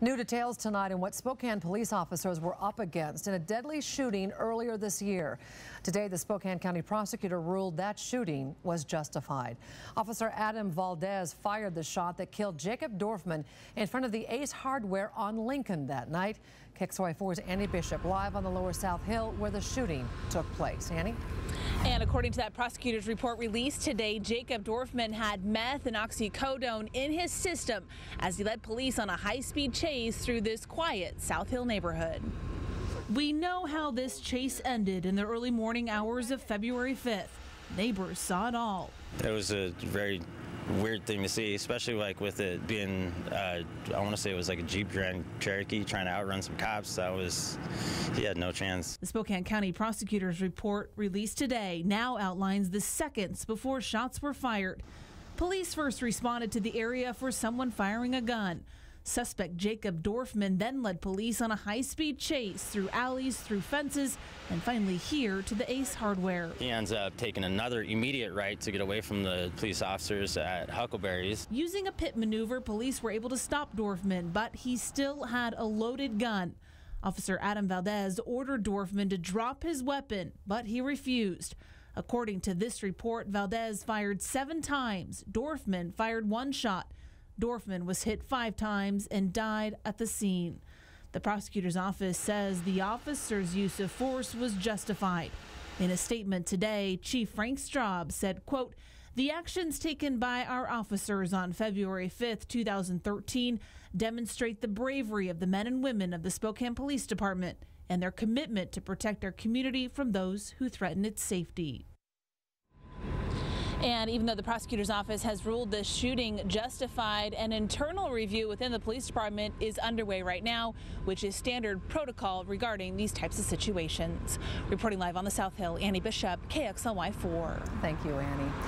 New details tonight on what Spokane police officers were up against in a deadly shooting earlier this year. Today, the Spokane County prosecutor ruled that shooting was justified. Officer Adam Valdez fired the shot that killed Jacob Dorfman in front of the Ace Hardware on Lincoln that night. KXY4's Annie Bishop live on the Lower South Hill where the shooting took place. Annie? And according to that prosecutor's report released today, Jacob Dorfman had meth and oxycodone in his system as he led police on a high-speed chase through this quiet South Hill neighborhood. We know how this chase ended in the early morning hours of February 5th. Neighbors saw it all. It was a very weird thing to see, especially like with it being, uh, I want to say it was like a Jeep Grand Cherokee trying to outrun some cops. That was, he had no chance. The Spokane County Prosecutor's report released today now outlines the seconds before shots were fired. Police first responded to the area for someone firing a gun. Suspect Jacob Dorfman then led police on a high speed chase through alleys, through fences, and finally here to the Ace Hardware. He ends up taking another immediate right to get away from the police officers at Huckleberry's. Using a pit maneuver, police were able to stop Dorfman, but he still had a loaded gun. Officer Adam Valdez ordered Dorfman to drop his weapon, but he refused. According to this report, Valdez fired seven times. Dorfman fired one shot. Dorfman was hit five times and died at the scene. The prosecutor's office says the officer's use of force was justified. In a statement today, Chief Frank Straub said, quote, the actions taken by our officers on February 5th, 2013 demonstrate the bravery of the men and women of the Spokane Police Department and their commitment to protect our community from those who threaten its safety. And even though the prosecutor's office has ruled this shooting justified, an internal review within the police department is underway right now, which is standard protocol regarding these types of situations. Reporting live on the South Hill, Annie Bishop, KXLY 4. Thank you, Annie.